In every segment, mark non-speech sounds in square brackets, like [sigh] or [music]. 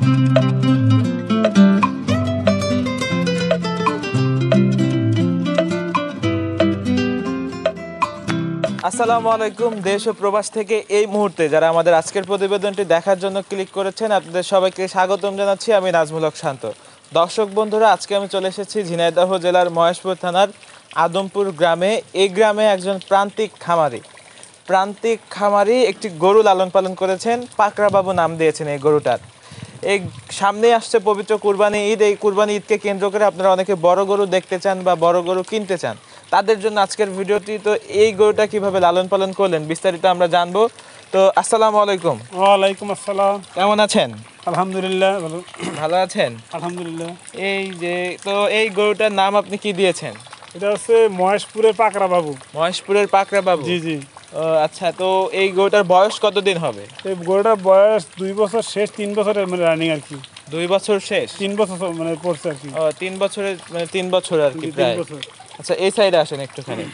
আসসালামু আলাইকুম দেশ ও প্রবাস থেকে এই মুহূর্তে যারা আমাদের আজকের প্রতিবেদনটি দেখার জন্য ক্লিক করেছেন আপনাদের সবাইকে স্বাগতম জানাচ্ছি আমি নাজমুল হক শান্ত দর্শক বন্ধুরা আজকে আমি চলে এসেছি ঝিনাইদহ জেলার মহেশপুর থানার আদমপুর গ্রামে এই গ্রামে একজন প্রান্তিক খামারি প্রান্তিক খামারি একটি গরু লালন পালন করেছেন পাকড়াবাবু নাম দিয়েছেন এই গরুটার এই সামনে আসছে পবিত্র কুরবানি ঈদ এই কুরবানি ঈদকে কেন্দ্র করে আপনারা অনেকে বড় গরু দেখতে চান বা বড় গরু কিনতে চান তাদের জন্য আজকের ভিডিওটি তো এই গরুটা কিভাবে লালন পালন করলেন বিস্তারিত আমরা জানবো তো আসসালামু আলাইকুম ওয়ালাইকুম আসসালাম কেমন আছেন আলহামদুলিল্লাহ ভালো ভালো আছেন আলহামদুলিল্লাহ এই যে তো এই গরুটার নাম আপনি কি দিয়েছেন এটা হচ্ছে মহেশপুরের পাকরা বাবু মহেশপুরের পাকরা বাবু জি জি আচ্ছা তো এই গরুটার বয়স কতদিন হবে এই গরুটার বয়স দুই বছর শেষ তিন বছরের মানে রানিং আর কি দুই বছর শেষ তিন বছর মানে পড়ছে আর কি তিন বছরের মানে তিন বছর আর কি প্রায় আচ্ছা এই সাইডে আসেন একটুখানি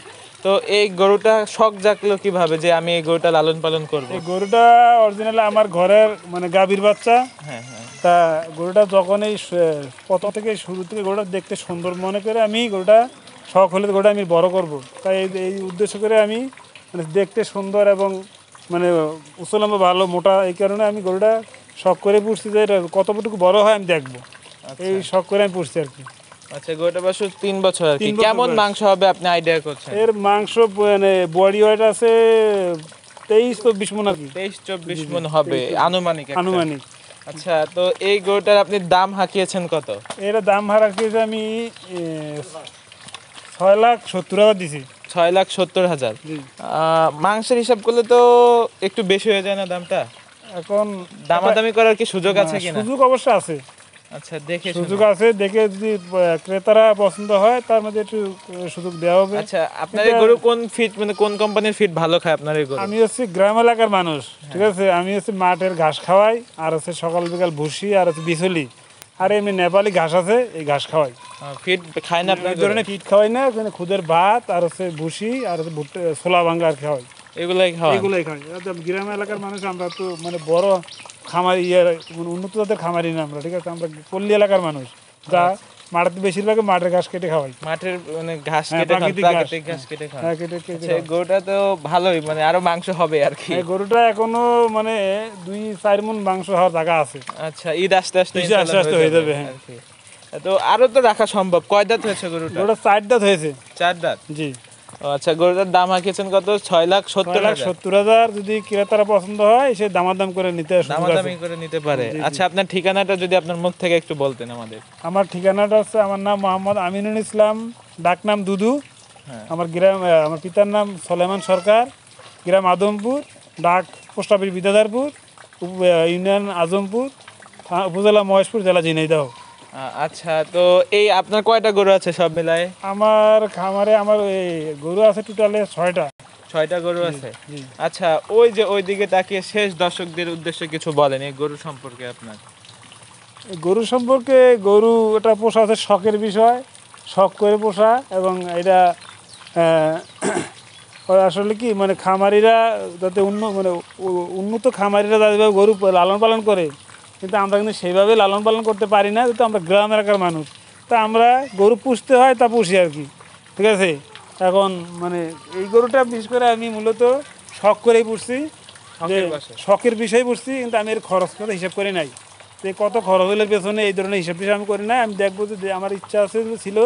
তো এই গরুটা শখ জাগলো কিভাবে যে আমি এই গরুটা লালন পালন করবো এই গরুটা অরিজিনালি আমার ঘরের মানে গাভীর বাচ্চা হ্যাঁ হ্যাঁ তা গরুটা যখন এই প্রথম থেকে শুরু থেকে গরুটা দেখতে সুন্দর মনে করে আমি গরুটা শখ হলে গরুটা আমি বড় করব তাই এই উদ্দেশ্য করে আমি মানে দেখতে সুন্দর এবং মানে উসলামে ভালো মোটা এই কারণে আমি গরুটা শখ করে পুষছি যে কতটুকু বড় হয় আমি দেখবো আচ্ছা। এই শখ করে আমি পুষছি আর কি আচ্ছা গরুটা বয়স তিন বছর আর কেমন মাংস হবে আপনি আইডিয়া করছেন এর মাংস মানে বডি ওয়েট আছে তেইশ চব্বিশ মন আর কি তেইশ চব্বিশ মন হবে আনুমানিক আনুমানিক আচ্ছা তো এই গরুটার আপনি দাম হাঁকিয়েছেন কত এর দাম হারাকিয়েছে আমি ছয় লাখ সত্তর টাকা দিছি ছয় লাখ সত্তর হাজার মাংসের হিসাব করলে তো একটু বেশি হয়ে যায় না দামটা এখন দামাদামি করার কি সুযোগ আছে কিনা সুযোগ অবশ্য আছে আচ্ছা দেখে সুযোগ আছে দেখে যদি ক্রেতারা পছন্দ হয় তার মধ্যে একটু সুযোগ দেওয়া হবে আচ্ছা আপনার গরু কোন ফিট মানে কোন কোম্পানির ফিট ভালো খায় আপনার গরু আমি হচ্ছে গ্রাম এলাকার মানুষ হ্যাঁ। ঠিক আছে আমি হচ্ছে মাঠের ঘাস খাওয়াই আর হচ্ছে সকাল বিকাল ভুসি আর হচ্ছে বিছলি আর এমনি নেপালি ঘাস আছে এই ঘাস খাওয়াই ফিড খায় না ধরনের ফিড খাওয়াই না ওখানে খুদের ভাত আর হচ্ছে ভুসি আর হচ্ছে ছোলা ভাঙ্গা আর খাওয়াই এগুলাই খাওয়া এগুলাই খাওয়াই গ্রাম এলাকার মানুষ আমরা তো মানে বড় খামারি ইয়ার মানে উন্নত জাতের খামারি না আমরা ঠিক আছে আমরা পল্লী এলাকার মানুষ যা আচ্ছা। বেশিরভাগ মাঠের ঘাস কেটে খাওয়াই মাঠের মানে ঘাস হ্যাঁ, কেটে ঘাস কেটে খাওয়াই হ্যাঁ, আচ্ছা, গরুটা তো ভালোই মানে আরো মাংস হবে আর কি গরুটা এখনো মানে দুই চার মন মাংস হওয়ার জায়গা আছে আচ্ছা ঈদ আস্তে আস্তে আস্তে আস্তে হয়ে যাবে হ্যাঁ তো আরো তো রাখা সম্ভব কয় দাঁত হয়েছে গরুটা গরুটা চার দাঁত হয়েছে চার দাঁত জি আচ্ছা গরুটার দাম আঁকিয়েছেন কত ছয় লাখ সত্তর লাখ সত্তর হাজার যদি ক্রেতারা পছন্দ হয় সে দামাদাম করে নিতে দামাদামি করে নিতে পারে আচ্ছা আপনার ঠিকানাটা যদি আপনার মুখ থেকে একটু বলতেন আমাদের আমার ঠিকানাটা হচ্ছে আমার নাম মোহাম্মদ আমিনুল ইসলাম ডাকনাম দুদু হ্যাঁ। আমার গ্রাম আমার পিতার নাম সলেমান সরকার গ্রাম আদমপুর ডাক post office Bidyadharpur union Azampur উপজেলা মহেশপুর জেলা ঝিনাইদহ আচ্ছা তো এই আপনার কয়টা গরু আছে সব মিলায় আমার খামারে আমার এই গরু আছে টোটালে ছয়টা ছয়টা গরু আছে আচ্ছা ওই যে ওই দিকে তাকিয়ে শেষ দর্শকদের উদ্দেশ্যে কিছু বলেন এই গরু সম্পর্কে আপনার গরু সম্পর্কে গরু এটা পোষা আছে শখের বিষয় শখ করে পোষা এবং এটা [clears throat] আসলে কি মানে খামারিরা যাতে উন্নত মানে উন্নত খামারিরা যাতে গরু লালন পালন করে কিন্তু আমরা কিন্তু সেইভাবে লালন পালন করতে পারি না যেহেতু আমরা গ্রাম এলাকার মানুষ তা আমরা গরু পুষতে হয় তা পুষি আর কি ঠিক আছে এখন মানে এই গরুটা বিশেষ করে আমি মূলত শখ করেই পুষছি শখের বিষয়ে পুষছি কিন্তু আমি এর খরচ কথা হিসাব করে নাই যে কত খরচ হলে পেছনে এই ধরনের হিসাব টিসাব আমি করি না আমি দেখবো যে আমার ইচ্ছা আছে ছিল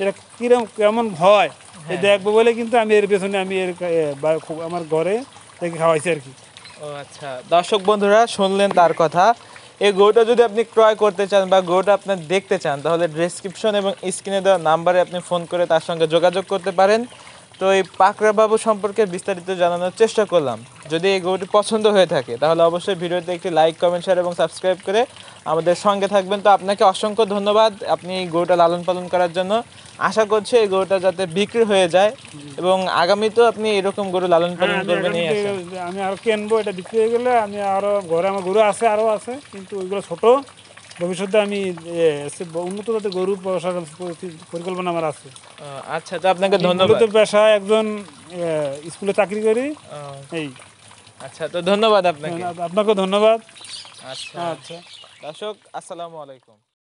এটা কীরকম কেমন হয় হ্যাঁ। দেখবো বলে কিন্তু আমি এর পেছনে আমি এর আমার ঘরে তাকে খাওয়াইছি আর কি ও আচ্ছা দর্শক বন্ধুরা শুনলেন তার কথা এই গরুটা যদি আপনি ক্রয় করতে চান বা গরুটা আপনার দেখতে চান তাহলে ডেসক্রিপশন এবং স্ক্রিনে দেওয়া নাম্বারে আপনি ফোন করে তার সঙ্গে যোগাযোগ করতে পারেন তো এই পাকড়াবাবু সম্পর্কে বিস্তারিত জানানোর চেষ্টা করলাম যদি এই গরুটি পছন্দ হয়ে থাকে তাহলে অবশ্যই ভিডিওতে একটি লাইক কমেন্ট শেয়ার এবং সাবস্ক্রাইব করে আমাদের সঙ্গে থাকবেন তো আপনাকে অসংখ্য ধন্যবাদ আপনি এই গরুটা লালন পালন করার জন্য আশা করছি এই গরুটা যাতে বিক্রি হয়ে যায় এবং আগামীতেও আপনি এরকম গরু লালন হ্যাঁ, পালন করবেন আমি আরো কেনবো এটা বিক্রি হয়ে গেলে আমি আরো ঘরে আমার গরু আছে আরো আছে কিন্তু ওইগুলো ছোট ভবিষ্যতে আমি উন্নত জাতের গরু ব্যবসার পরিকল্পনা আমার আছে আচ্ছা তো আপনাকে ধন্যবাদ পেশা একজন স্কুলে চাকরি করি এই আচ্ছা তো ধন্যবাদ আপনাকে আপনাকে ধন্যবাদ আচ্ছা আচ্ছা দর্শক আসসালামু আলাইকুম